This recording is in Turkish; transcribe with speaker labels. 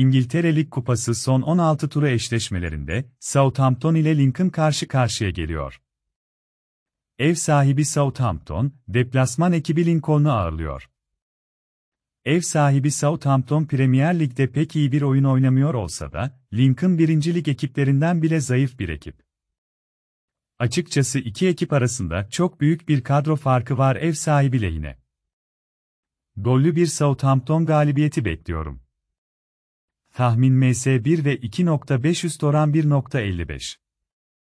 Speaker 1: İngiltere Lig Kupası son 16 turu eşleşmelerinde Southampton ile Lincoln karşı karşıya geliyor. Ev sahibi Southampton, deplasman ekibi Lincoln'u ağırlıyor. Ev sahibi Southampton Premier Lig'de pek iyi bir oyun oynamıyor olsa da, Lincoln 1. Lig ekiplerinden bile zayıf bir ekip. Açıkçası iki ekip arasında çok büyük bir kadro farkı var ev sahibi lehine. Gollü bir Southampton galibiyeti bekliyorum tahmin MS1 ve 2.5 üst oran 1.55.